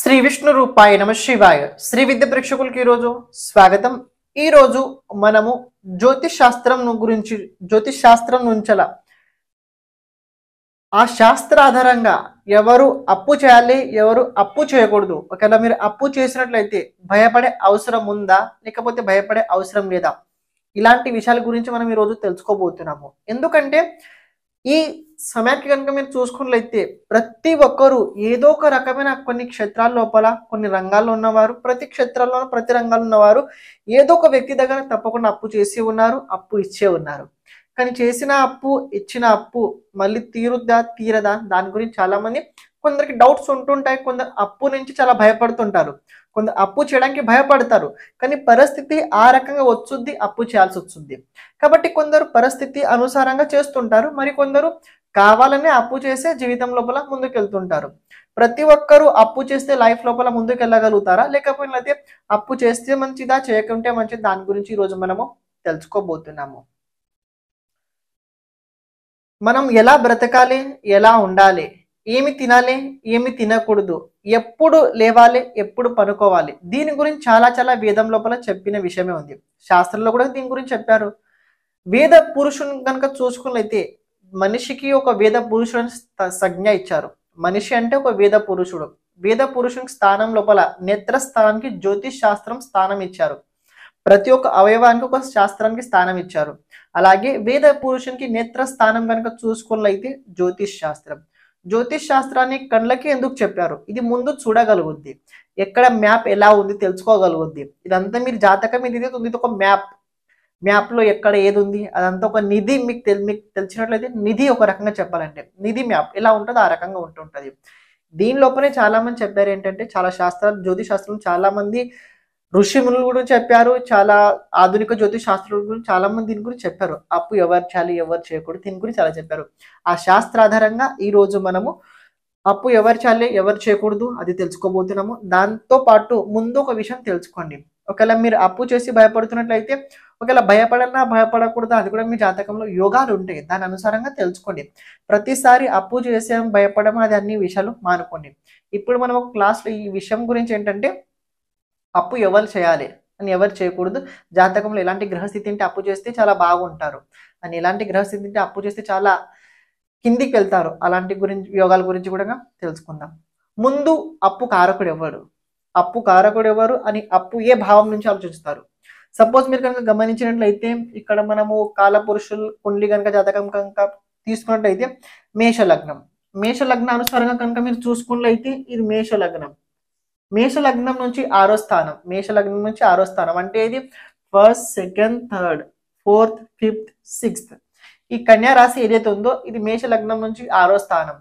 శ్రీ విష్ణు రూపాయ నమ శివాయ శ్రీ విద్య ప్రేక్షకులకి ఈరోజు స్వాగతం ఈరోజు మనము జ్యోతిష్ శాస్త్రం గురించి జ్యోతిష్ శాస్త్రం నుంచల ఆ శాస్త్ర ఆధారంగా ఎవరు అప్పు చేయాలి ఎవరు అప్పు చేయకూడదు ఒకవేళ మీరు అప్పు చేసినట్లయితే భయపడే అవసరం ఉందా లేకపోతే భయపడే అవసరం లేదా ఇలాంటి విషయాల గురించి మనం ఈరోజు తెలుసుకోబోతున్నాము ఎందుకంటే ఈ సమయానికి కనుక మీరు చూసుకున్నట్లయితే ప్రతి ఒక్కరూ ఏదో ఒక రకమైన కొన్ని క్షేత్రాల లోపల కొన్ని రంగాల్లో ఉన్నవారు ప్రతి క్షేత్రాల్లో ప్రతి రంగాల్లో ఉన్నవారు ఏదో ఒక వ్యక్తి దగ్గర తప్పకుండా అప్పు చేసి ఉన్నారు అప్పు ఇచ్చే ఉన్నారు కానీ చేసిన అప్పు ఇచ్చిన అప్పు మళ్ళీ తీరుద్దా తీరదా దాని గురించి చాలామంది కొందరికి డౌట్స్ ఉంటుంటాయి కొందరు అప్పు నుంచి చాలా భయపడుతుంటారు కొంత అప్పు చేయడానికి భయపడతారు కానీ పరిస్థితి ఆ రకంగా వచ్చుద్ది అప్పు చేయాల్సి వస్తుంది కాబట్టి కొందరు పరిస్థితి అనుసారంగా చేస్తుంటారు మరి కొందరు కావాలనే అప్పు చేసే జీవితం లోపల ముందుకెళ్తుంటారు ప్రతి ఒక్కరూ అప్పు చేస్తే లైఫ్ లోపల ముందుకెళ్ళగలుగుతారా లేకపోతే అప్పు చేస్తే మంచిదా చేయకుంటే మంచిది దాని గురించి ఈరోజు మనము తెలుసుకోబోతున్నాము మనం ఎలా బ్రతకాలి ఎలా ఉండాలి ఏమి తినాలి ఏమి తినకూడదు ఎప్పుడు లేవాలి ఎప్పుడు పనుకోవాలి దీని గురించి చాలా చాలా వేదం లోపల చెప్పిన విషయమే ఉంది శాస్త్రంలో కూడా దీని గురించి చెప్పారు వేద పురుషుని కనుక చూసుకున్నైతే మనిషికి ఒక వేద పురుషుడు సంజ్ఞ ఇచ్చారు మనిషి అంటే ఒక వేద పురుషుడు వేద పురుషునికి స్థానం లోపల నేత్ర స్థానానికి జ్యోతిష్ శాస్త్రం స్థానం ఇచ్చారు ప్రతి ఒక్క అవయవానికి ఒక శాస్త్రానికి స్థానం ఇచ్చారు అలాగే వేద పురుషునికి నేత్ర స్థానం కనుక చూసుకున్నైతే జ్యోతిష్ శాస్త్రం జ్యోతిష్ శాస్త్రాన్ని కళ్ళకి ఎందుకు చెప్పారు ఇది ముందు చూడగలుగుద్ది ఎక్కడ మ్యాప్ ఎలా ఉంది తెలుసుకోగలుగుద్ది ఇదంతా మీరు జాతకం ఇది ఉంది ఒక మ్యాప్ మ్యాప్లో ఎక్కడ ఏది ఉంది అదంతా ఒక నిధి మీకు తెలి మీకు తెలిసినట్లయితే నిధి ఒక రకంగా చెప్పాలంటే నిధి మ్యాప్ ఎలా ఉంటుందో ఆ రకంగా ఉంటుంటది దీని లోపలే మంది చెప్పారు ఏంటంటే చాలా శాస్త్రాలు జ్యోతిష్ శాస్త్రం చాలామంది ఋషిమునుల గురించి చెప్పారు చాలా ఆధునిక జ్యోతిష్ శాస్త్రుల గురించి చాలా మంది దీని గురించి చెప్పారు అప్పు ఎవరు చేయాలి ఎవరు చేయకూడదు దీని గురించి చాలా చెప్పారు ఆ శాస్త్ర ఆధారంగా ఈ రోజు మనము అప్పు ఎవరు చేయాలి ఎవరు చేయకూడదు అది తెలుసుకోబోతున్నాము దాంతో పాటు ముందు ఒక విషయం తెలుసుకోండి ఒకవేళ మీరు అప్పు చేసి భయపడుతున్నట్లయితే ఒకవేళ భయపడాలన్నా భయపడకూడదు అది కూడా మీ జాతకంలో యోగాలు ఉంటాయి దాని అనుసారంగా తెలుసుకోండి ప్రతిసారి అప్పు చేసే భయపడడం అది అన్ని విషయాలు మానుకోండి ఇప్పుడు మనం ఒక క్లాస్లో ఈ విషయం గురించి ఏంటంటే అప్పు ఎవరు చేయాలి అని ఎవరు చేయకూడదు జాతకంలో ఎలాంటి గ్రహస్థితి ఉంటే అప్పు చేస్తే చాలా బాగుంటారు అని ఎలాంటి గ్రహస్థితి ఉంటే అప్పు చేస్తే చాలా కిందికి వెళ్తారు అలాంటి గురించి యోగాల గురించి కూడా తెలుసుకుందాం ముందు అప్పు కారకుడు ఎవరు అప్పు కారకుడు ఎవరు అని అప్పు ఏ భావం నుంచి ఆలోచిస్తారు సపోజ్ మీరు కనుక గమనించినట్లయితే ఇక్కడ మనము కాలపురుషులు కుండ్లి కనుక జాతకం కనుక తీసుకున్నట్లయితే మేష లగ్నం మేష లగ్న అనుసారంగా కనుక మీరు చూసుకున్నట్లయితే ఇది మేష లగ్నం మేష లగ్నం నుంచి ఆరో స్థానం మేష లగ్నం నుంచి ఆరో స్థానం అంటే ఇది first second third fourth fifth sixth ఈ కన్యా రాశి ఏదైతే ఉందో ఇది మేష లగ్నం నుంచి ఆరో స్థానం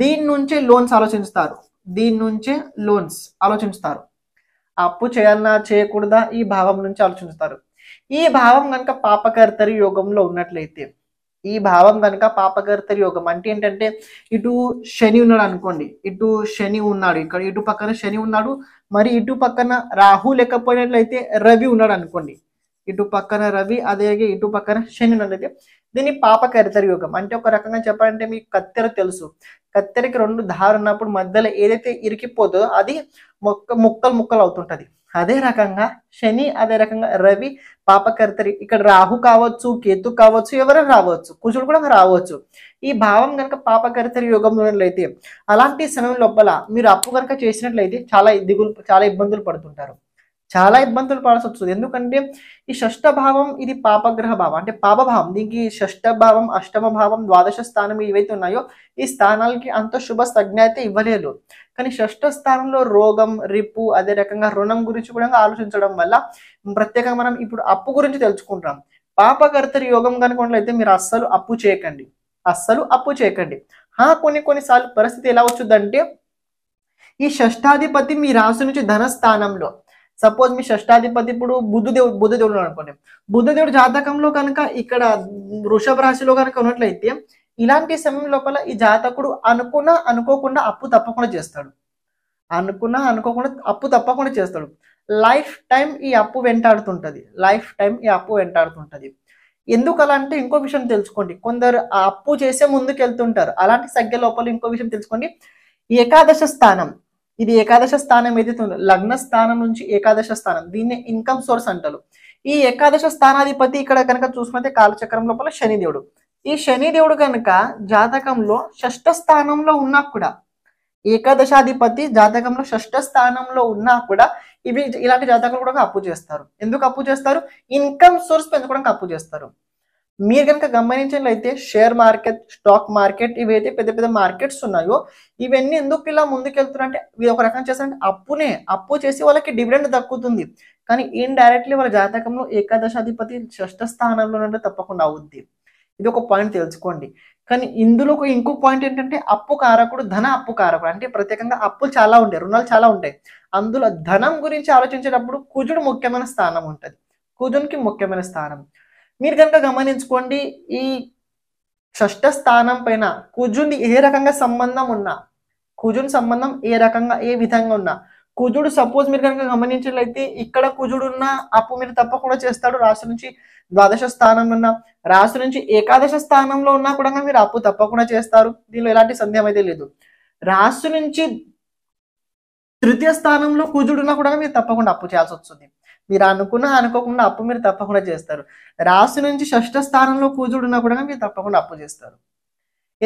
దీని నుంచే లోన్స్ ఆలోచిస్తారు దీని నుంచే లోన్స్ ఆలోచిస్తారు అప్పు చేయాలన్నా చేయకూడదా ఈ భావం నుంచి ఆలోచిస్తారు ఈ భావం కనుక పాపకర్తరి యోగంలో ఉన్నట్లయితే ఈ భావం కనుక పాపకర్తరి యోగం అంటే ఏంటంటే ఇటు శని ఉన్నాడు అనుకోండి ఇటు శని ఉన్నాడు ఇక్కడ ఇటు పక్కన శని ఉన్నాడు మరి ఇటు పక్కన రాహు లేకపోయినట్లయితే రవి ఉన్నాడు అనుకోండి ఇటు పక్కన రవి అదే ఇటు పక్కన శని ఉన్నదైతే దీన్ని పాపకరితర యోగం అంటే ఒక రకంగా చెప్పాలంటే మీకు కత్తెర తెలుసు కత్తెరకి రెండు దారు ఉన్నప్పుడు మధ్యలో ఏదైతే ఇరికిపోతుందో అది మొక్క ముక్కలు ముక్కలు అవుతుంటది అదే రకంగా శని అదే రకంగా రవి పాపకర్తరి ఇక్కడ రాహు కావచ్చు కేతు కావచ్చు ఎవరైనా రావచ్చు కుజుడు కూడా రావచ్చు ఈ భావం కనుక పాపకర్తరి యోగంలోనట్లయితే అలాంటి సమయం లోపల మీరు అప్పు కనుక చేసినట్లయితే చాలా దిగులు చాలా ఇబ్బందులు పడుతుంటారు చాలా ఇబ్బందులు పడాల్సి వస్తుంది ఎందుకంటే ఈ షష్ట భావం ఇది పాపగ్రహ భావం అంటే పాపభావం దీనికి షష్ట భావం అష్టమ భావం ద్వాదశ స్థానం ఏవైతే ఉన్నాయో ఈ స్థానాలకి అంత శుభ సంజ్ఞ అయితే ఇవ్వలేదు కానీ షష్ట స్థానంలో రోగం రిప్పు అదే రకంగా రుణం గురించి కూడా ఆలోచించడం వల్ల ప్రత్యేకంగా మనం ఇప్పుడు అప్పు గురించి తెలుసుకుంటాం పాపకర్తరి యోగం కనుకోనట్లయితే మీరు అస్సలు అప్పు చేయకండి అస్సలు అప్పు చేయకండి కొన్ని కొన్నిసార్లు పరిస్థితి ఎలా వచ్చిందంటే ఈ షష్టాధిపతి మీ రాశి నుంచి ధనస్థానంలో సపోజ్ మీ షష్టాధిపతి ఇప్పుడు బుద్ధుదేవుడు బుద్ధదేవుడు అనుకోండి బుద్ధదేవుడు జాతకంలో కనుక ఇక్కడ వృషభ రాశిలో కనుక ఉన్నట్లయితే ఇలాంటి సమయం లోపల ఈ జాతకుడు అనుకున్న అనుకోకుండా అప్పు తప్పకుండా చేస్తాడు అనుకున్నా అనుకోకుండా అప్పు తప్పకుండా చేస్తాడు లైఫ్ టైం ఈ అప్పు వెంటాడుతుంటుంది లైఫ్ టైం ఈ అప్పు వెంటాడుతుంటుంది ఎందుకు అలా అంటే ఇంకో విషయం తెలుసుకోండి కొందరు ఆ అప్పు చేసే ముందుకు వెళ్తుంటారు అలాంటి సంఖ్య లోపల ఇంకో విషయం తెలుసుకోండి ఏకాదశ స్థానం ఇది ఏకాదశ స్థానం ఏదైతే లగ్న స్థానం నుంచి ఏకాదశ స్థానం దీన్ని ఇన్కమ్ సోర్స్ అంటారు ఈ ఏకాదశ స్థానాధిపతి ఇక్కడ కనుక చూసుకుంటే కాలచక్రం లోపల శనిదేవుడు ఈ శనిదేవుడు కనుక జాతకంలో షష్ఠ స్థానంలో ఉన్నా కూడా ఏకాదశాధిపతి జాతకంలో షష్ఠ స్థానంలో ఉన్నా కూడా ఇవి ఇలాంటి జాతకాలు కూడా అప్పు చేస్తారు ఎందుకు అప్పు చేస్తారు ఇన్కమ్ సోర్స్ పెంచుకోవడానికి అప్పు చేస్తారు మీరు కనుక గమనించినట్లయితే షేర్ మార్కెట్ స్టాక్ మార్కెట్ ఇవైతే పెద్ద పెద్ద మార్కెట్స్ ఉన్నాయో ఇవన్నీ ఎందుకు ఇలా ముందుకెళ్తున్నారంటే ఇది ఒక రకం చేస్తారంటే అప్పునే అప్పు చేసి వాళ్ళకి డివిడెండ్ దక్కుతుంది కానీ డైరెక్ట్లీ వాళ్ళ జాతకంలో ఏకాదశాధిపతి షష్ట స్థానంలో తప్పకుండా అవుద్ది ఇది ఒక పాయింట్ తెలుసుకోండి కానీ ఇందులో ఒక ఇంకో పాయింట్ ఏంటంటే అప్పు కారకుడు ధన అప్పు కారకుడు అంటే ప్రత్యేకంగా అప్పులు చాలా ఉంటాయి రుణాలు చాలా ఉంటాయి అందులో ధనం గురించి ఆలోచించేటప్పుడు కుజుడు ముఖ్యమైన స్థానం ఉంటుంది కుజునికి ముఖ్యమైన స్థానం మీరు కనుక గమనించుకోండి ఈ షష్ట స్థానం పైన కుజుని ఏ రకంగా సంబంధం ఉన్నా కుజుని సంబంధం ఏ రకంగా ఏ విధంగా ఉన్నా కుజుడు సపోజ్ మీరు కనుక గమనించినట్లయితే ఇక్కడ కుజుడు ఉన్న అప్పు మీరు తప్పకుండా చేస్తాడు రాశి నుంచి ద్వాదశ స్థానంలో ఉన్న రాశి నుంచి ఏకాదశ స్థానంలో ఉన్నా కూడా మీరు అప్పు తప్పకుండా చేస్తారు దీనిలో ఎలాంటి సందేహం అయితే లేదు రాశి నుంచి తృతీయ స్థానంలో కుజుడున్నా కూడా మీరు తప్పకుండా అప్పు చేయాల్సి వస్తుంది మీరు అనుకున్న అనుకోకుండా అప్పు మీరు తప్పకుండా చేస్తారు రాశి నుంచి షష్ఠ స్థానంలో కూజుడున్నా కూడా మీరు తప్పకుండా అప్పు చేస్తారు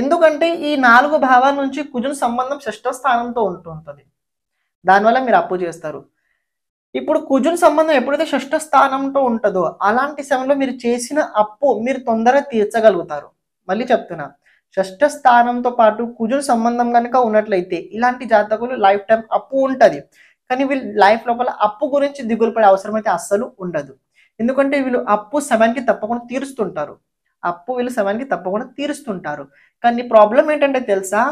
ఎందుకంటే ఈ నాలుగు భావాల నుంచి కుజుని సంబంధం షష్ఠ స్థానంతో ఉంటుంది దానివల్ల మీరు అప్పు చేస్తారు ఇప్పుడు కుజుని సంబంధం ఎప్పుడైతే షష్ఠ స్థానంతో ఉంటుందో అలాంటి సమయంలో మీరు చేసిన అప్పు మీరు తొందరగా తీర్చగలుగుతారు మళ్ళీ చెప్తున్నా షష్ఠ స్థానంతో పాటు కుజుని సంబంధం కనుక ఉన్నట్లయితే ఇలాంటి జాతకులు లైఫ్ టైం అప్పు ఉంటుంది కానీ వీళ్ళు లైఫ్ లోపల అప్పు గురించి దిగులు పడే అవసరం అయితే అస్సలు ఉండదు ఎందుకంటే వీళ్ళు అప్పు సమయానికి తప్పకుండా తీరుస్తుంటారు అప్పు వీళ్ళు సమయానికి తప్పకుండా తీరుస్తుంటారు కానీ ప్రాబ్లం ఏంటంటే తెలుసా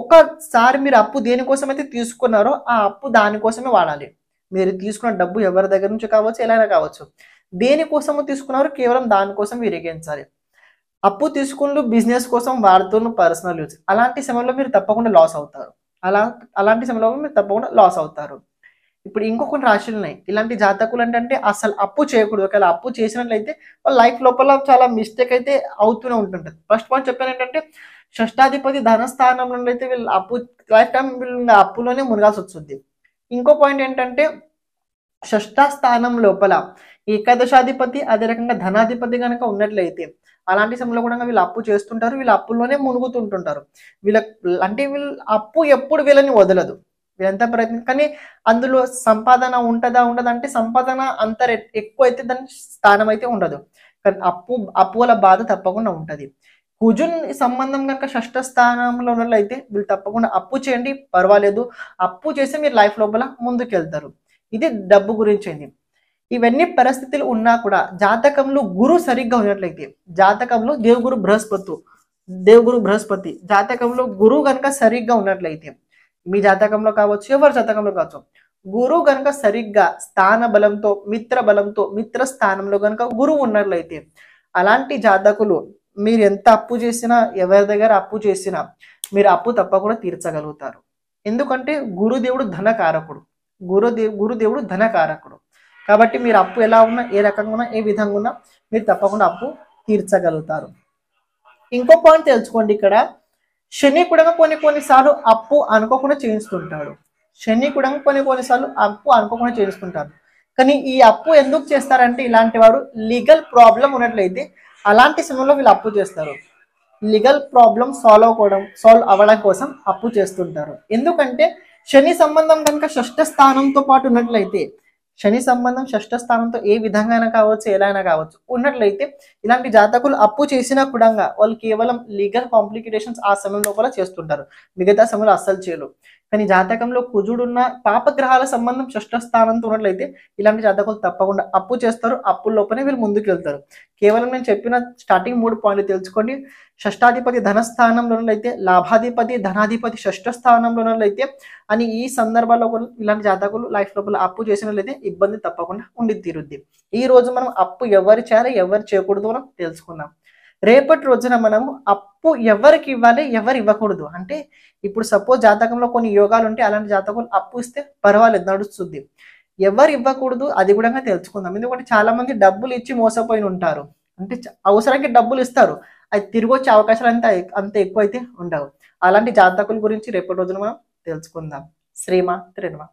ఒకసారి మీరు అప్పు దేనికోసం అయితే తీసుకున్నారో ఆ అప్పు దానికోసమే వాడాలి మీరు తీసుకున్న డబ్బు ఎవరి దగ్గర నుంచి కావచ్చు ఎలా కావచ్చు దేనికోసము తీసుకున్నారో కేవలం దానికోసం విరిగించాలి అప్పు తీసుకున్న బిజినెస్ కోసం వాడుతున్న పర్సనల్ యూజ్ అలాంటి సమయంలో మీరు తప్పకుండా లాస్ అవుతారు అలా అలాంటి సమయంలో మీరు తప్పకుండా లాస్ అవుతారు ఇప్పుడు ఇంకొక రాశులు ఉన్నాయి ఇలాంటి జాతకులు ఏంటంటే అసలు అప్పు చేయకూడదు ఒకవేళ అప్పు చేసినట్లయితే వాళ్ళ లైఫ్ లోపల చాలా మిస్టేక్ అయితే అవుతూనే ఉంటుంటుంది ఫస్ట్ పాయింట్ చెప్పాను ఏంటంటే షష్టాధిపతి ధనస్థానం నుండి అయితే వీళ్ళు అప్పు లైఫ్ టైం వీళ్ళు అప్పులోనే మునగాల్సి వస్తుంది ఇంకో పాయింట్ ఏంటంటే షష్టా స్థానం లోపల ఏకాదశాధిపతి అదే రకంగా ధనాధిపతి కనుక ఉన్నట్లయితే అలాంటి సమయంలో కూడా వీళ్ళు అప్పు చేస్తుంటారు వీళ్ళు అప్పుల్లోనే మునుగుతుంటుంటారు వీళ్ళ అంటే వీళ్ళు అప్పు ఎప్పుడు వీళ్ళని వదలదు వీళ్ళంతా ప్రయత్నం కానీ అందులో సంపాదన ఉంటుందా ఉండదా అంటే సంపాదన అంత ఎక్కువ అయితే దాని స్థానం అయితే ఉండదు కానీ అప్పు అప్పు వల్ల బాధ తప్పకుండా ఉంటుంది కుజున్ సంబంధం కనుక షష్ట స్థానంలో ఉన్నట్లయితే వీళ్ళు తప్పకుండా అప్పు చేయండి పర్వాలేదు అప్పు చేసి మీరు లైఫ్ లోపల ముందుకు వెళ్తారు ఇది డబ్బు గురించి అయింది ఇవన్నీ పరిస్థితులు ఉన్నా కూడా జాతకంలో గురు సరిగ్గా ఉన్నట్లయితే జాతకంలో దేవుగురు బృహస్పతి దేవుగురు బృహస్పతి జాతకంలో గురువు కనుక సరిగ్గా ఉన్నట్లయితే మీ జాతకంలో కావచ్చు ఎవరి జాతకంలో కావచ్చు గురువు గనక సరిగ్గా స్థాన బలంతో మిత్ర బలంతో మిత్ర స్థానంలో గనక గురువు ఉన్నట్లయితే అలాంటి జాతకులు మీరు ఎంత అప్పు చేసినా ఎవరి దగ్గర అప్పు చేసినా మీరు అప్పు తప్పకుండా తీర్చగలుగుతారు ఎందుకంటే గురుదేవుడు ధనకారకుడు గురుదేవు గురుదేవుడు ధనకారకుడు కాబట్టి మీరు అప్పు ఎలా ఉన్నా ఏ రకంగా ఉన్నా ఏ విధంగా ఉన్నా మీరు తప్పకుండా అప్పు తీర్చగలుగుతారు ఇంకో పాయింట్ తెలుసుకోండి ఇక్కడ శని కూడా కొన్ని కొన్నిసార్లు అప్పు అనుకోకుండా చేయిస్తుంటాడు శని కూడా కొన్ని కొన్నిసార్లు అప్పు అనుకోకుండా చేయిస్తుంటారు కానీ ఈ అప్పు ఎందుకు చేస్తారంటే ఇలాంటి వారు లీగల్ ప్రాబ్లం ఉన్నట్లయితే అలాంటి సమయంలో వీళ్ళు అప్పు చేస్తారు లీగల్ ప్రాబ్లం సాల్వ్ అవ్వడం సాల్వ్ అవ్వడం కోసం అప్పు చేస్తుంటారు ఎందుకంటే శని సంబంధం కనుక షష్ఠ స్థానంతో పాటు ఉన్నట్లయితే శని సంబంధం షష్ఠ స్థానంతో ఏ విధంగా అయినా కావచ్చు ఎలా అయినా కావచ్చు ఉన్నట్లయితే ఇలాంటి జాతకులు అప్పు చేసినా కూడా వాళ్ళు కేవలం లీగల్ కాంప్లికేషన్స్ ఆ సమయం లోపల చేస్తుంటారు మిగతా సమయంలో అస్సలు చేయరు కానీ జాతకంలో కుజుడున్న పాపగ్రహాల సంబంధం షష్ట స్థానంతో ఉన్నట్లయితే ఇలాంటి జాతకులు తప్పకుండా అప్పు చేస్తారు అప్పుల్లోపనే లోపలే వీళ్ళు ముందుకు వెళ్తారు కేవలం నేను చెప్పిన స్టార్టింగ్ మూడు పాయింట్లు తెలుసుకోండి షష్టాధిపతి ధనస్థానంలోనైతే లాభాధిపతి ధనాధిపతి షష్ఠ ఉన్నట్లయితే అని ఈ సందర్భాల్లో ఇలాంటి జాతకులు లైఫ్ లోపల అప్పు చేసినట్లయితే ఇబ్బంది తప్పకుండా ఉండి తీరుద్ది ఈ రోజు మనం అప్పు ఎవరు చేయాలి ఎవరు చేయకూడదు మనం తెలుసుకుందాం రేపటి రోజున మనము అప్పు ఎవరికి ఇవ్వాలి ఎవరు ఇవ్వకూడదు అంటే ఇప్పుడు సపోజ్ జాతకంలో కొన్ని యోగాలు ఉంటే అలాంటి జాతకులు అప్పు ఇస్తే పర్వాలేదు నడుస్తుంది ఎవరు ఇవ్వకూడదు అది కూడా తెలుసుకుందాం ఎందుకంటే చాలా మంది డబ్బులు ఇచ్చి మోసపోయిన ఉంటారు అంటే అవసరానికి డబ్బులు ఇస్తారు అది తిరిగి వచ్చే అవకాశాలు అంత అంత ఎక్కువ అయితే ఉండవు అలాంటి జాతకుల గురించి రేపటి రోజున మనం తెలుసుకుందాం శ్రీమా త్రిన్మా